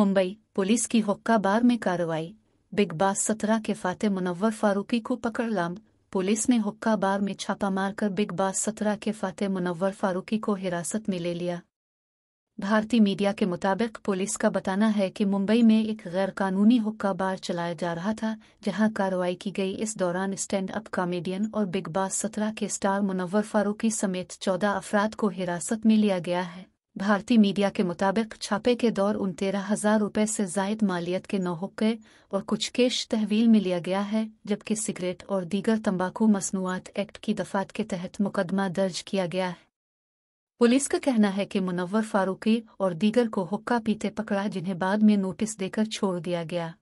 Mumbai police की हुक्का बार में कार्रवाई बिग बास सत्रह के फाते मुनव्वर फारूकी को पकड़ लाम पुलिस ने हुक्का बार में छापा मारकर बिग बास सत्रह के फाते मुनव्वर फारूकी को हिरासत में ले लिया भारतीय मीडिया के मुताबिक पुलिस का बताना है कि मुंबई में एक गैरकानूनी हुक्का बार चलाया जा रहा था जहां कार्रवाई की गई इस दौरान स्टैंड अप कॉमेडियन और बिग बास सत्रह के स्टार मुनव्वर फारूकी समेत चौदह अफराद को हिरासत में लिया गया है भारतीय मीडिया के मुताबिक छापे के दौर उन तेरह हजार रुपए से जायद मालियत के नौ हुक्के और कुछ केश तहवील में लिया गया है जबकि सिगरेट और दीगर तंबाकू मसनूआत एक्ट की दफात के तहत मुकदमा दर्ज किया गया है पुलिस का कहना है कि मुनवर फारूकी और दीगर को हुक्का पीते पकड़ा जिन्हें बाद में नोटिस देकर छोड़ दिया गया